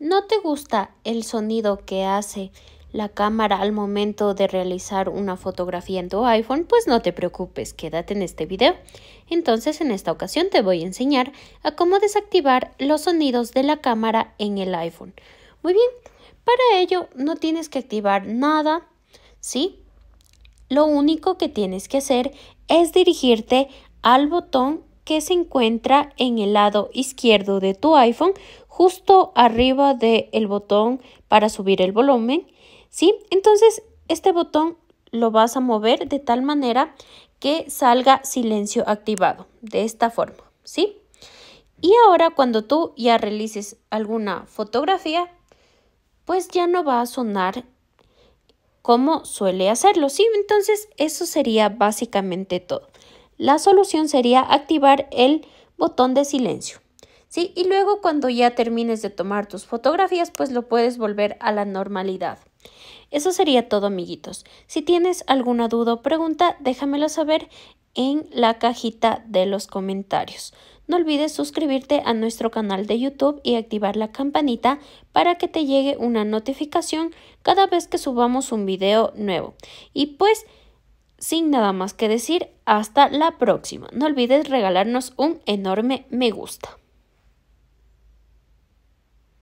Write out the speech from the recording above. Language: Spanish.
¿No te gusta el sonido que hace la cámara al momento de realizar una fotografía en tu iPhone? Pues no te preocupes, quédate en este video. Entonces en esta ocasión te voy a enseñar a cómo desactivar los sonidos de la cámara en el iPhone. Muy bien, para ello no tienes que activar nada, ¿sí? Lo único que tienes que hacer es dirigirte al botón que se encuentra en el lado izquierdo de tu iPhone justo arriba del botón para subir el volumen, ¿sí? Entonces este botón lo vas a mover de tal manera que salga silencio activado, de esta forma, ¿sí? Y ahora cuando tú ya realices alguna fotografía, pues ya no va a sonar como suele hacerlo, ¿sí? Entonces eso sería básicamente todo. La solución sería activar el botón de silencio. ¿sí? Y luego cuando ya termines de tomar tus fotografías, pues lo puedes volver a la normalidad. Eso sería todo, amiguitos. Si tienes alguna duda o pregunta, déjamelo saber en la cajita de los comentarios. No olvides suscribirte a nuestro canal de YouTube y activar la campanita para que te llegue una notificación cada vez que subamos un video nuevo. Y pues, sin nada más que decir, hasta la próxima. No olvides regalarnos un enorme me gusta.